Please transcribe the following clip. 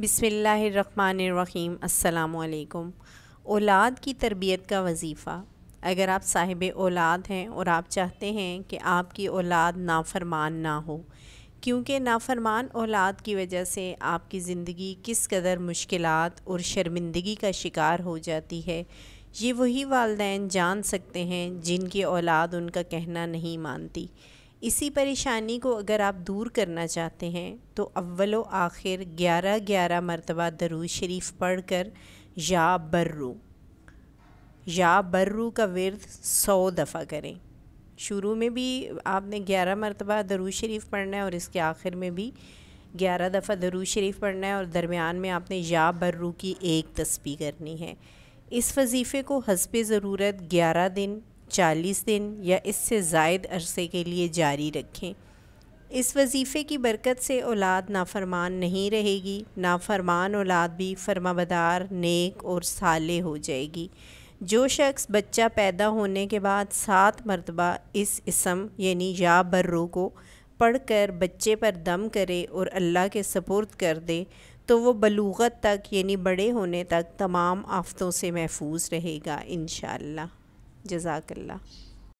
बिसमीम् अल्लाम औलाद की तरबियत का वजीफ़ा अगर आप साहिब औलाद हैं और आप चाहते हैं कि आपकी औलाद नाफरमान ना हो क्योंकि नाफरमान औलाद की वजह से आपकी ज़िंदगी किस कदर मुश्किल और शर्मिंदगी का शिकार हो जाती है ये वही वालदेन जान सकते हैं जिनकी औलाद उनका कहना नहीं मानती इसी परेशानी को अगर आप दूर करना चाहते हैं तो अव्वल आखिर ग्यारह ग्यारह मरतबा दरूज शरीफ पढ़ कर या बर्रू या बर्रू का वर्द सौ दफ़ा करें शुरू में भी आपने ग्यारह मरतबा दरूज शरीफ पढ़ना है और इसके आखिर में भी ग्यारह दफ़ा दरूज शरीफ पढ़ना है और दरमियान में आपने या बर्रू की एक तस्बी करनी है इस वजीफ़े को हसब ज़रूरत ग्यारह दिन 40 दिन या इससे जायद अरसे के लिए जारी रखें इस वजीफ़े की बरकत से औलाद नाफरमान नहीं रहेगी नाफरमान औलाद भी फरमाबदार नेक और साले हो जाएगी जो शख्स बच्चा पैदा होने के बाद सात मरतबा इस इसम यानी या बर्रो को पढ़ कर बच्चे पर दम करे और अल्लाह के सपुर्द कर दे तो वो बलूगत तक यानी बड़े होने तक तमाम आफ़तों से महफूज रहेगा इन जजाकल्ला